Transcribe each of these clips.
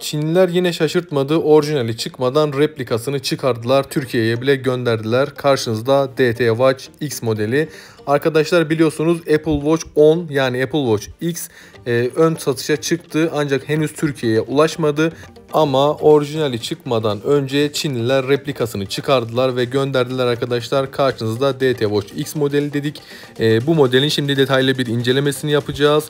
Çinliler yine şaşırtmadı. Orijinali çıkmadan replikasını çıkardılar. Türkiye'ye bile gönderdiler. Karşınızda DT Watch X modeli. Arkadaşlar biliyorsunuz Apple Watch 10 yani Apple Watch X e, ön satışa çıktı ancak henüz Türkiye'ye ulaşmadı. Ama orijinali çıkmadan önce Çinliler replikasını çıkardılar ve gönderdiler arkadaşlar. Karşınızda DT Watch X modeli dedik. E, bu modelin şimdi detaylı bir incelemesini yapacağız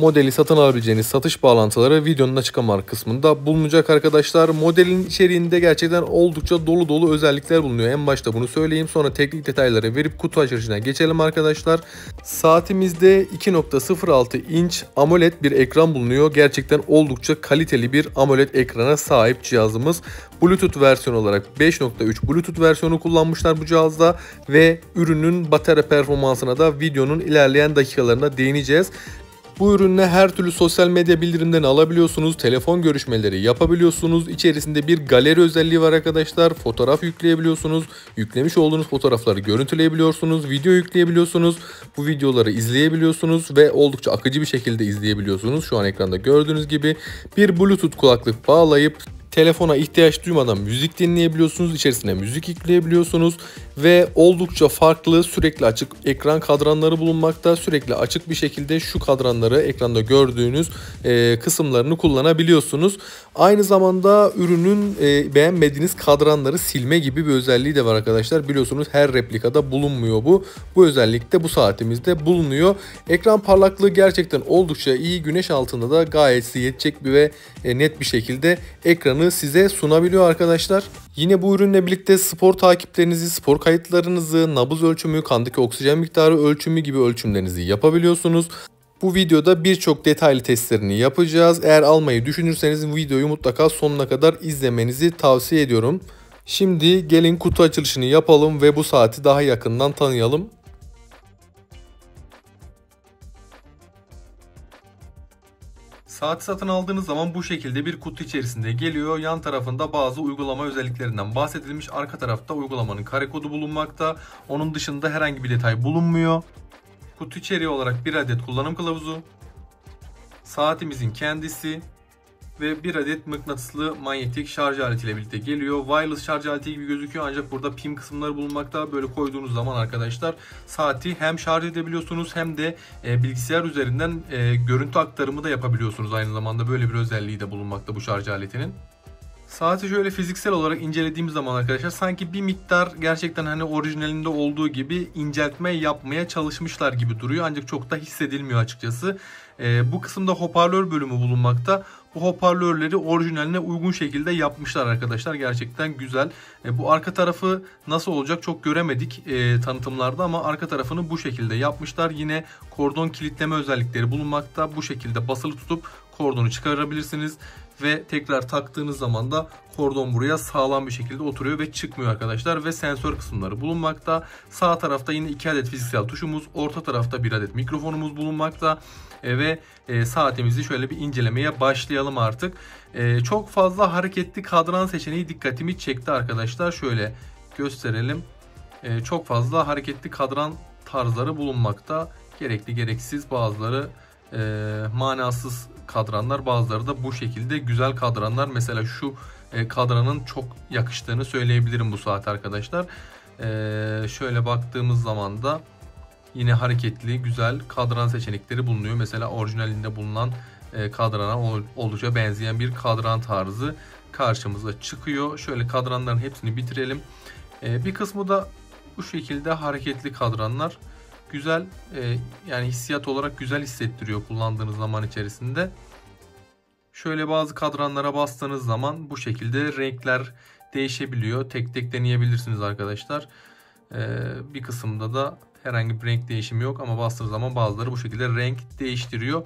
modeli satın alabileceğiniz satış bağlantıları videonun açıklama kısmında bulunacak arkadaşlar. Modelin içeriğinde gerçekten oldukça dolu dolu özellikler bulunuyor. En başta bunu söyleyeyim sonra teknik detaylara verip kutu açılışına geçelim arkadaşlar. Saatimizde 2.06 inç AMOLED bir ekran bulunuyor. Gerçekten oldukça kaliteli bir AMOLED ekrana sahip cihazımız. Bluetooth versiyon olarak 5.3 Bluetooth versiyonu kullanmışlar bu cihazda ve ürünün batarya performansına da videonun ilerleyen dakikalarında değineceğiz. Bu ürünle her türlü sosyal medya bildirimden alabiliyorsunuz, telefon görüşmeleri yapabiliyorsunuz. İçerisinde bir galeri özelliği var arkadaşlar. Fotoğraf yükleyebiliyorsunuz. Yüklemiş olduğunuz fotoğrafları görüntüleyebiliyorsunuz, video yükleyebiliyorsunuz. Bu videoları izleyebiliyorsunuz ve oldukça akıcı bir şekilde izleyebiliyorsunuz. Şu an ekranda gördüğünüz gibi bir Bluetooth kulaklık bağlayıp telefona ihtiyaç duymadan müzik dinleyebiliyorsunuz, içerisine müzik yükleyebiliyorsunuz ve oldukça farklı sürekli açık ekran kadranları bulunmakta. Sürekli açık bir şekilde şu kadranları ekranda gördüğünüz e, kısımlarını kullanabiliyorsunuz. Aynı zamanda ürünün e, beğenmediğiniz kadranları silme gibi bir özelliği de var arkadaşlar. Biliyorsunuz her replikada bulunmuyor bu. Bu özellikte bu saatimizde bulunuyor. Ekran parlaklığı gerçekten oldukça iyi. Güneş altında da gayet yetecek bir ve e, net bir şekilde ekranı imkanı size sunabiliyor arkadaşlar. Yine bu ürünle birlikte spor takiplerinizi, spor kayıtlarınızı, nabız ölçümü, kandaki oksijen miktarı ölçümü gibi ölçümlerinizi yapabiliyorsunuz. Bu videoda birçok detaylı testlerini yapacağız. Eğer almayı düşünürseniz videoyu mutlaka sonuna kadar izlemenizi tavsiye ediyorum. Şimdi gelin kutu açılışını yapalım ve bu saati daha yakından tanıyalım. Saati satın aldığınız zaman bu şekilde bir kutu içerisinde geliyor. Yan tarafında bazı uygulama özelliklerinden bahsedilmiş. Arka tarafta uygulamanın kare kodu bulunmakta. Onun dışında herhangi bir detay bulunmuyor. Kutu içeriği olarak bir adet kullanım kılavuzu, saatimizin kendisi, ve bir adet mıknatıslı manyetik şarj aletiyle birlikte geliyor. Wireless şarj aleti gibi gözüküyor ancak burada pin kısımları bulunmakta. Böyle koyduğunuz zaman arkadaşlar saati hem şarj edebiliyorsunuz hem de e, bilgisayar üzerinden e, görüntü aktarımı da yapabiliyorsunuz. Aynı zamanda böyle bir özelliği de bulunmakta bu şarj aletinin. Saati şöyle fiziksel olarak incelediğim zaman arkadaşlar sanki bir miktar gerçekten hani orijinalinde olduğu gibi inceltme yapmaya çalışmışlar gibi duruyor. Ancak çok da hissedilmiyor açıkçası. E, bu kısımda hoparlör bölümü bulunmakta. Bu hoparlörleri orijinaline uygun şekilde yapmışlar arkadaşlar. Gerçekten güzel. E, bu arka tarafı nasıl olacak çok göremedik e, tanıtımlarda ama arka tarafını bu şekilde yapmışlar. Yine kordon kilitleme özellikleri bulunmakta. Bu şekilde basılı tutup kordonu çıkarabilirsiniz ve tekrar taktığınız zaman da kordon buraya sağlam bir şekilde oturuyor ve çıkmıyor arkadaşlar ve sensör kısımları bulunmakta. Sağ tarafta yine 2 adet fiziksel tuşumuz, orta tarafta 1 adet mikrofonumuz bulunmakta e, ve e, saatimizi şöyle bir incelemeye başlayalım artık. E, çok fazla hareketli kadran seçeneği dikkatimi çekti arkadaşlar. Şöyle gösterelim. E, çok fazla hareketli kadran tarzları bulunmakta. Gerekli gereksiz bazıları e, manasız kadranlar bazıları da bu şekilde güzel kadranlar. Mesela şu e, kadranın çok yakıştığını söyleyebilirim bu saat arkadaşlar. E, şöyle baktığımız zaman da yine hareketli güzel kadran seçenekleri bulunuyor. Mesela orijinalinde bulunan e, kadrana oldukça benzeyen bir kadran tarzı karşımıza çıkıyor. Şöyle kadranların hepsini bitirelim. E, bir kısmı da bu şekilde hareketli kadranlar güzel e, yani hissiyat olarak güzel hissettiriyor kullandığınız zaman içerisinde. Şöyle bazı kadranlara bastığınız zaman bu şekilde renkler değişebiliyor. Tek tek deneyebilirsiniz arkadaşlar. E, bir kısımda da herhangi bir renk değişimi yok ama bastığınız zaman bazıları bu şekilde renk değiştiriyor.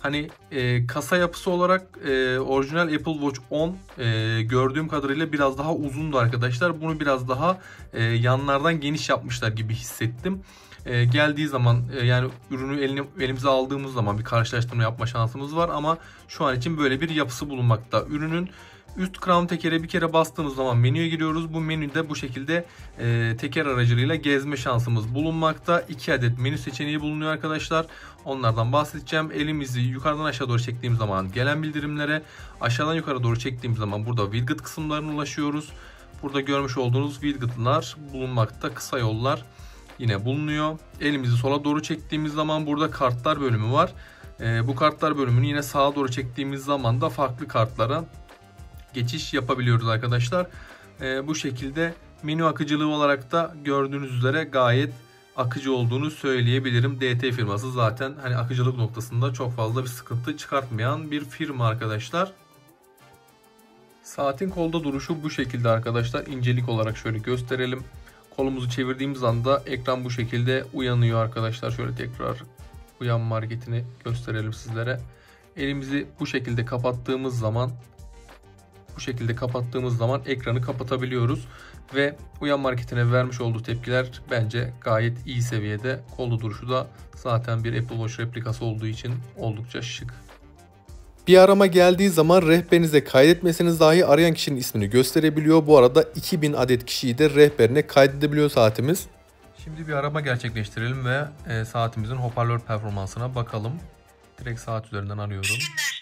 Hani e, kasa yapısı olarak e, orijinal Apple Watch 10 e, gördüğüm kadarıyla biraz daha uzundu arkadaşlar. Bunu biraz daha e, yanlardan geniş yapmışlar gibi hissettim e, geldiği zaman e, yani ürünü eline, elimize aldığımız zaman bir karşılaştırma yapma şansımız var ama şu an için böyle bir yapısı bulunmakta. Ürünün üst crown tekere bir kere bastığımız zaman menüye giriyoruz. Bu menüde bu şekilde e, teker aracılığıyla gezme şansımız bulunmakta. İki adet menü seçeneği bulunuyor arkadaşlar. Onlardan bahsedeceğim. Elimizi yukarıdan aşağı doğru çektiğim zaman gelen bildirimlere, aşağıdan yukarı doğru çektiğim zaman burada widget kısımlarına ulaşıyoruz. Burada görmüş olduğunuz widgetlar bulunmakta. Kısa yollar yine bulunuyor. Elimizi sola doğru çektiğimiz zaman burada kartlar bölümü var. E, bu kartlar bölümünü yine sağa doğru çektiğimiz zaman da farklı kartlara geçiş yapabiliyoruz arkadaşlar. E, bu şekilde menü akıcılığı olarak da gördüğünüz üzere gayet akıcı olduğunu söyleyebilirim. DT firması zaten hani akıcılık noktasında çok fazla bir sıkıntı çıkartmayan bir firma arkadaşlar. Saatin kolda duruşu bu şekilde arkadaşlar. İncelik olarak şöyle gösterelim kolumuzu çevirdiğimiz anda ekran bu şekilde uyanıyor arkadaşlar. Şöyle tekrar uyan marketini gösterelim sizlere. Elimizi bu şekilde kapattığımız zaman bu şekilde kapattığımız zaman ekranı kapatabiliyoruz ve uyan marketine vermiş olduğu tepkiler bence gayet iyi seviyede. Kollu duruşu da zaten bir Apple Watch replikası olduğu için oldukça şık. Bir arama geldiği zaman rehberinize kaydetmeseniz dahi arayan kişinin ismini gösterebiliyor. Bu arada 2000 adet kişiyi de rehberine kaydedebiliyor saatimiz. Şimdi bir arama gerçekleştirelim ve e, saatimizin hoparlör performansına bakalım. Direkt saat üzerinden arıyorum. günler.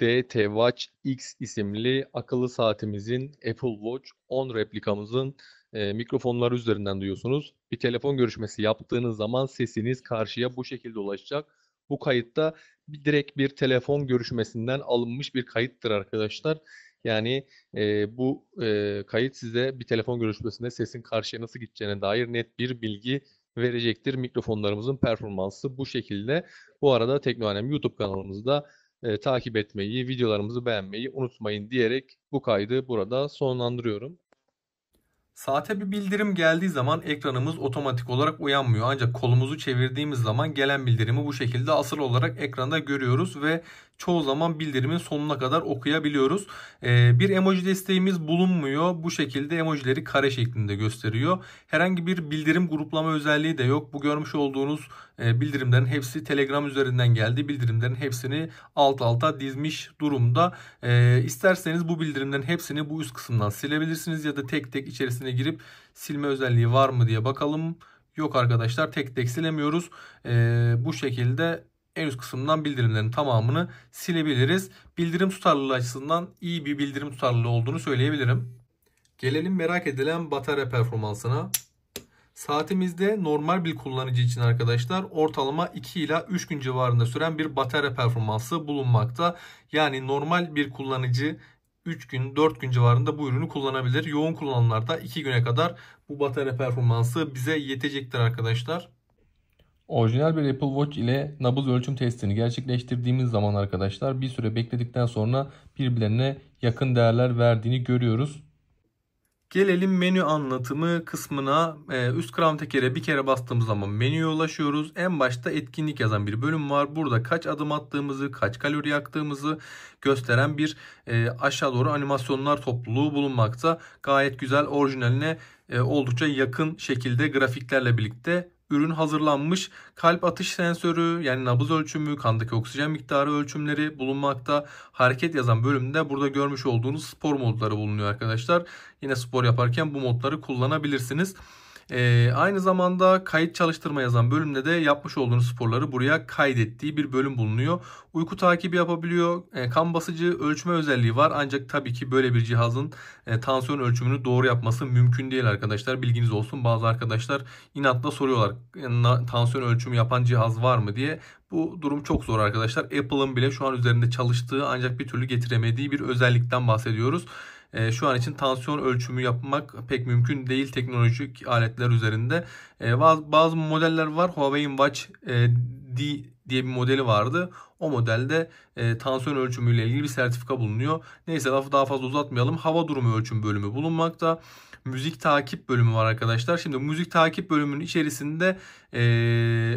DT Watch X isimli akıllı saatimizin Apple Watch 10 replikamızın e, mikrofonları üzerinden duyuyorsunuz. Bir telefon görüşmesi yaptığınız zaman sesiniz karşıya bu şekilde ulaşacak. Bu kayıtta bir, direkt bir telefon görüşmesinden alınmış bir kayıttır arkadaşlar. Yani e, bu e, kayıt size bir telefon görüşmesinde sesin karşıya nasıl gideceğine dair net bir bilgi verecektir. Mikrofonlarımızın performansı bu şekilde. Bu arada Teknoanem YouTube kanalımızda e, takip etmeyi, videolarımızı beğenmeyi unutmayın diyerek bu kaydı burada sonlandırıyorum. Saate bir bildirim geldiği zaman ekranımız otomatik olarak uyanmıyor. Ancak kolumuzu çevirdiğimiz zaman gelen bildirimi bu şekilde asıl olarak ekranda görüyoruz ve çoğu zaman bildirimin sonuna kadar okuyabiliyoruz. Ee, bir emoji desteğimiz bulunmuyor. Bu şekilde emojileri kare şeklinde gösteriyor. Herhangi bir bildirim gruplama özelliği de yok. Bu görmüş olduğunuz e, bildirimlerin hepsi Telegram üzerinden geldi. Bildirimlerin hepsini alt alta dizmiş durumda. E, isterseniz bu bildirimlerin hepsini bu üst kısımdan silebilirsiniz ya da tek tek içerisine girip silme özelliği var mı diye bakalım. Yok arkadaşlar tek tek silemiyoruz. E, bu şekilde en üst kısımdan bildirimlerin tamamını silebiliriz. Bildirim tutarlılığı açısından iyi bir bildirim tutarlılığı olduğunu söyleyebilirim. Gelelim merak edilen batarya performansına. Saatimizde normal bir kullanıcı için arkadaşlar ortalama 2 ila 3 gün civarında süren bir batarya performansı bulunmakta. Yani normal bir kullanıcı 3 gün 4 gün civarında bu ürünü kullanabilir. Yoğun kullanımlarda 2 güne kadar bu batarya performansı bize yetecektir arkadaşlar. Orijinal bir Apple Watch ile nabız ölçüm testini gerçekleştirdiğimiz zaman arkadaşlar bir süre bekledikten sonra birbirlerine yakın değerler verdiğini görüyoruz. Gelelim menü anlatımı kısmına. Ee, üst kram tekere bir kere bastığımız zaman menüye ulaşıyoruz. En başta etkinlik yazan bir bölüm var. Burada kaç adım attığımızı, kaç kalori yaktığımızı gösteren bir e, aşağı doğru animasyonlar topluluğu bulunmakta. Gayet güzel orijinaline e, oldukça yakın şekilde grafiklerle birlikte ürün hazırlanmış. Kalp atış sensörü yani nabız ölçümü, kandaki oksijen miktarı ölçümleri bulunmakta. Hareket yazan bölümde burada görmüş olduğunuz spor modları bulunuyor arkadaşlar. Yine spor yaparken bu modları kullanabilirsiniz. E, aynı zamanda kayıt çalıştırma yazan bölümde de yapmış olduğunuz sporları buraya kaydettiği bir bölüm bulunuyor. Uyku takibi yapabiliyor. E, kan basıcı ölçme özelliği var. Ancak tabii ki böyle bir cihazın e, tansiyon ölçümünü doğru yapması mümkün değil arkadaşlar. Bilginiz olsun. Bazı arkadaşlar inatla soruyorlar. E, tansiyon ölçümü yapan cihaz var mı diye. Bu durum çok zor arkadaşlar. Apple'ın bile şu an üzerinde çalıştığı ancak bir türlü getiremediği bir özellikten bahsediyoruz e, şu an için tansiyon ölçümü yapmak pek mümkün değil teknolojik aletler üzerinde. E, ee, bazı, bazı modeller var. Huawei'in Watch e, D diye bir modeli vardı. O modelde e, tansiyon ölçümüyle ilgili bir sertifika bulunuyor. Neyse lafı daha fazla uzatmayalım. Hava durumu ölçüm bölümü bulunmakta. Müzik takip bölümü var arkadaşlar. Şimdi müzik takip bölümünün içerisinde e,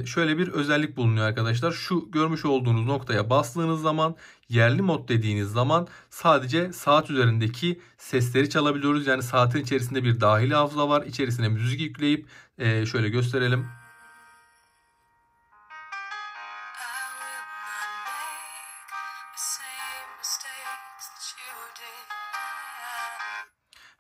şöyle bir özellik bulunuyor arkadaşlar. Şu görmüş olduğunuz noktaya bastığınız zaman Yerli mod dediğiniz zaman sadece saat üzerindeki sesleri çalabiliyoruz. Yani saatin içerisinde bir dahili hafıza var. İçerisine müzik yükleyip şöyle gösterelim.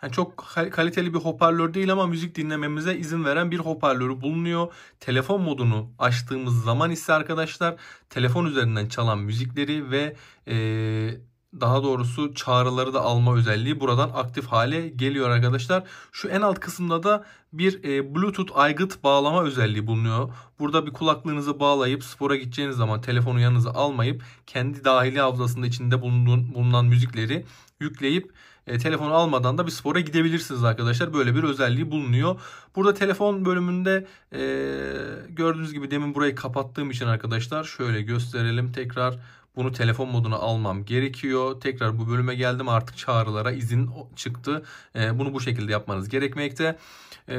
Yani çok kaliteli bir hoparlör değil ama müzik dinlememize izin veren bir hoparlörü bulunuyor. Telefon modunu açtığımız zaman ise arkadaşlar telefon üzerinden çalan müzikleri ve ee, daha doğrusu çağrıları da alma özelliği buradan aktif hale geliyor arkadaşlar. Şu en alt kısımda da bir e, Bluetooth aygıt bağlama özelliği bulunuyor. Burada bir kulaklığınızı bağlayıp spora gideceğiniz zaman telefonu yanınıza almayıp kendi dahili hafızasında içinde bulunduğun, bulunan müzikleri yükleyip e, telefonu almadan da bir spora gidebilirsiniz arkadaşlar. Böyle bir özelliği bulunuyor. Burada telefon bölümünde e, gördüğünüz gibi demin burayı kapattığım için arkadaşlar şöyle gösterelim tekrar. Bunu telefon moduna almam gerekiyor. Tekrar bu bölüme geldim. Artık çağrılara izin çıktı. E, bunu bu şekilde yapmanız gerekmekte. E,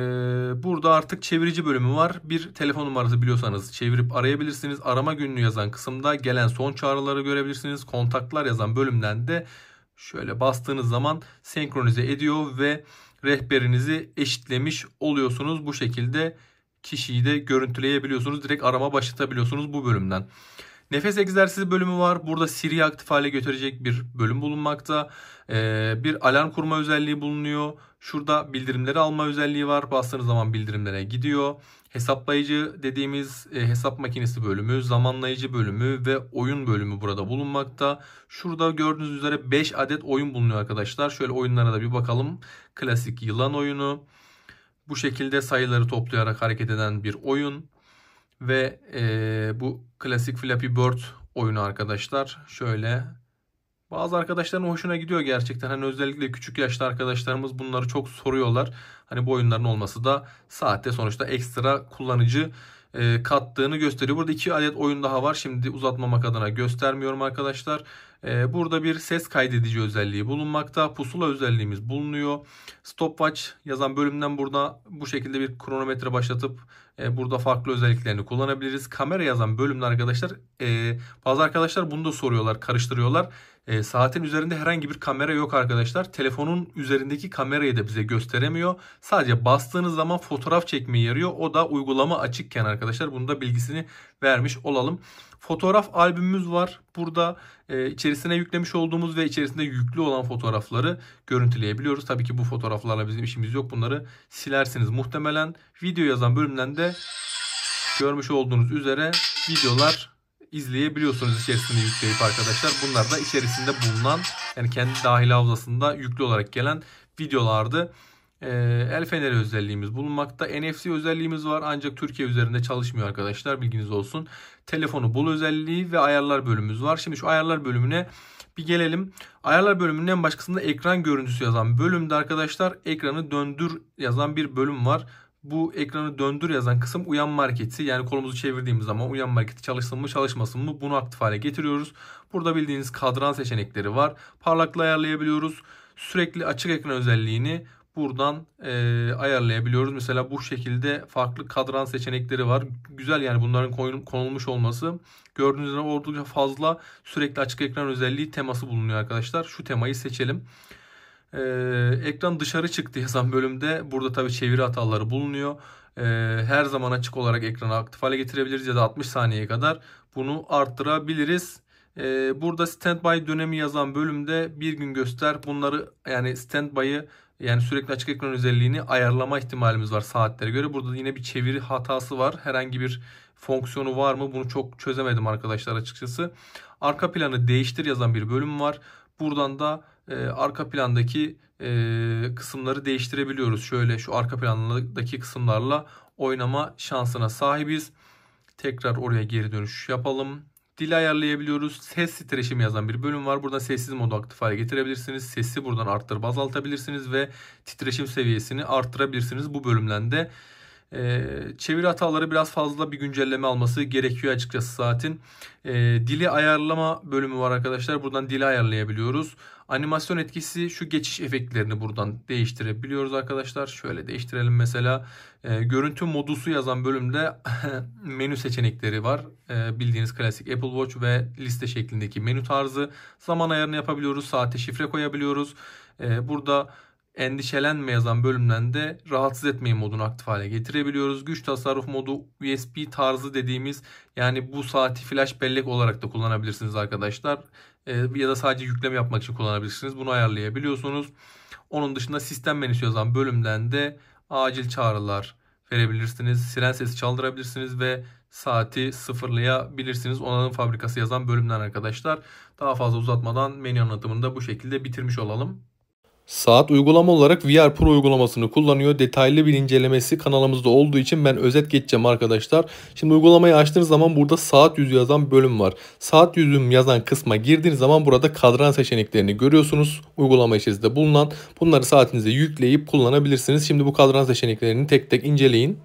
burada artık çevirici bölümü var. Bir telefon numarası biliyorsanız çevirip arayabilirsiniz. Arama gününü yazan kısımda gelen son çağrıları görebilirsiniz. Kontaklar yazan bölümden de şöyle bastığınız zaman senkronize ediyor ve rehberinizi eşitlemiş oluyorsunuz. Bu şekilde kişiyi de görüntüleyebiliyorsunuz. Direkt arama başlatabiliyorsunuz bu bölümden. Nefes egzersizi bölümü var. Burada Siri aktif hale götürecek bir bölüm bulunmakta. Ee, bir alarm kurma özelliği bulunuyor. Şurada bildirimleri alma özelliği var. Bastığınız zaman bildirimlere gidiyor. Hesaplayıcı dediğimiz e, hesap makinesi bölümü, zamanlayıcı bölümü ve oyun bölümü burada bulunmakta. Şurada gördüğünüz üzere 5 adet oyun bulunuyor arkadaşlar. Şöyle oyunlara da bir bakalım. Klasik yılan oyunu. Bu şekilde sayıları toplayarak hareket eden bir oyun. Ve e, bu klasik Flappy Bird oyunu arkadaşlar. Şöyle bazı arkadaşların hoşuna gidiyor gerçekten. Hani özellikle küçük yaşlı arkadaşlarımız bunları çok soruyorlar. Hani bu oyunların olması da saatte sonuçta ekstra kullanıcı kattığını gösteriyor. Burada iki adet oyun daha var. Şimdi uzatmamak adına göstermiyorum arkadaşlar. Ee, burada bir ses kaydedici özelliği bulunmakta. Pusula özelliğimiz bulunuyor. Stopwatch yazan bölümden burada bu şekilde bir kronometre başlatıp e, burada farklı özelliklerini kullanabiliriz. Kamera yazan bölümde arkadaşlar e, bazı arkadaşlar bunu da soruyorlar, karıştırıyorlar. E, saatin üzerinde herhangi bir kamera yok arkadaşlar. Telefonun üzerindeki kamerayı da bize gösteremiyor. Sadece bastığınız zaman fotoğraf çekmeye yarıyor. O da uygulama açıkken arkadaşlar. Bunu da bilgisini vermiş olalım. Fotoğraf albümümüz var. Burada e, içerisine yüklemiş olduğumuz ve içerisinde yüklü olan fotoğrafları görüntüleyebiliyoruz. Tabii ki bu fotoğraflarla bizim işimiz yok. Bunları silersiniz muhtemelen. Video yazan bölümden de görmüş olduğunuz üzere videolar izleyebiliyorsunuz içerisinde yükleyip arkadaşlar. Bunlar da içerisinde bulunan yani kendi dahil havzasında yüklü olarak gelen videolardı. Ee, el feneri özelliğimiz bulunmakta. NFC özelliğimiz var ancak Türkiye üzerinde çalışmıyor arkadaşlar bilginiz olsun. Telefonu bul özelliği ve ayarlar bölümümüz var. Şimdi şu ayarlar bölümüne bir gelelim. Ayarlar bölümünün en baş ekran görüntüsü yazan bölümde arkadaşlar ekranı döndür yazan bir bölüm var. Bu ekranı döndür yazan kısım uyan marketi. Yani kolumuzu çevirdiğimiz zaman uyan marketi çalışsın mı çalışmasın mı bunu aktif hale getiriyoruz. Burada bildiğiniz kadran seçenekleri var. Parlaklığı ayarlayabiliyoruz. Sürekli açık ekran özelliğini buradan e, ayarlayabiliyoruz. Mesela bu şekilde farklı kadran seçenekleri var. Güzel yani bunların konulmuş olması. Gördüğünüz gibi oldukça fazla sürekli açık ekran özelliği teması bulunuyor arkadaşlar. Şu temayı seçelim. E, ekran dışarı çıktı yazan bölümde burada tabi çeviri hataları bulunuyor. E, her zaman açık olarak ekranı aktif hale getirebiliriz ya da 60 saniyeye kadar bunu arttırabiliriz. Burada standby dönemi yazan bölümde bir gün göster. Bunları yani standby'ı yani sürekli açık ekran özelliğini ayarlama ihtimalimiz var saatlere göre. Burada yine bir çeviri hatası var. Herhangi bir fonksiyonu var mı? Bunu çok çözemedim arkadaşlar açıkçası. Arka planı değiştir yazan bir bölüm var. Buradan da e, arka plandaki e, kısımları değiştirebiliyoruz. Şöyle şu arka plandaki kısımlarla oynama şansına sahibiz. Tekrar oraya geri dönüş yapalım dili ayarlayabiliyoruz. Ses titreşimi yazan bir bölüm var. Burada sessiz modu aktif hale getirebilirsiniz. Sesi buradan arttırıp azaltabilirsiniz ve titreşim seviyesini arttırabilirsiniz. Bu bölümden de ee, çeviri hataları biraz fazla bir güncelleme alması gerekiyor açıkçası saatin. Ee, dili ayarlama bölümü var arkadaşlar. Buradan dili ayarlayabiliyoruz. Animasyon etkisi şu geçiş efektlerini buradan değiştirebiliyoruz arkadaşlar. Şöyle değiştirelim mesela. E, görüntü modusu yazan bölümde menü seçenekleri var. E, bildiğiniz klasik Apple Watch ve liste şeklindeki menü tarzı. Zaman ayarını yapabiliyoruz. Saate şifre koyabiliyoruz. E, burada endişelenme yazan bölümden de rahatsız etmeyin modunu aktif hale getirebiliyoruz. Güç tasarruf modu USB tarzı dediğimiz yani bu saati flash bellek olarak da kullanabilirsiniz arkadaşlar. Ee, ya da sadece yükleme yapmak için kullanabilirsiniz. Bunu ayarlayabiliyorsunuz. Onun dışında sistem menüsü yazan bölümden de acil çağrılar verebilirsiniz. Siren sesi çaldırabilirsiniz ve saati sıfırlayabilirsiniz. Onanın fabrikası yazan bölümden arkadaşlar. Daha fazla uzatmadan menü anlatımını da bu şekilde bitirmiş olalım. Saat uygulama olarak VR Pro uygulamasını kullanıyor. Detaylı bir incelemesi kanalımızda olduğu için ben özet geçeceğim arkadaşlar. Şimdi uygulamayı açtığınız zaman burada saat yüzü yazan bölüm var. Saat yüzüm yazan kısma girdiğiniz zaman burada kadran seçeneklerini görüyorsunuz. Uygulama içerisinde bulunan bunları saatinize yükleyip kullanabilirsiniz. Şimdi bu kadran seçeneklerini tek tek inceleyin.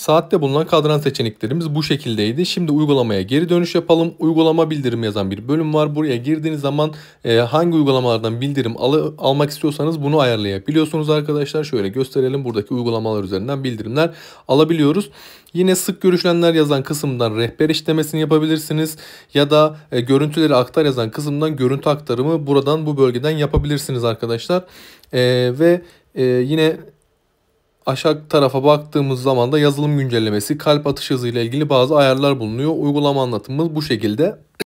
Saatte bulunan kadran seçeneklerimiz bu şekildeydi. Şimdi uygulamaya geri dönüş yapalım. Uygulama bildirim yazan bir bölüm var. Buraya girdiğiniz zaman e, hangi uygulamalardan bildirim al almak istiyorsanız bunu ayarlayabiliyorsunuz arkadaşlar. Şöyle gösterelim. Buradaki uygulamalar üzerinden bildirimler alabiliyoruz. Yine sık görüşlenler yazan kısımdan rehber işlemesini yapabilirsiniz. Ya da e, görüntüleri aktar yazan kısımdan görüntü aktarımı buradan bu bölgeden yapabilirsiniz arkadaşlar. E, ve e, yine aşağı tarafa baktığımız zaman da yazılım güncellemesi, kalp atış hızı ile ilgili bazı ayarlar bulunuyor. Uygulama anlatımımız bu şekilde.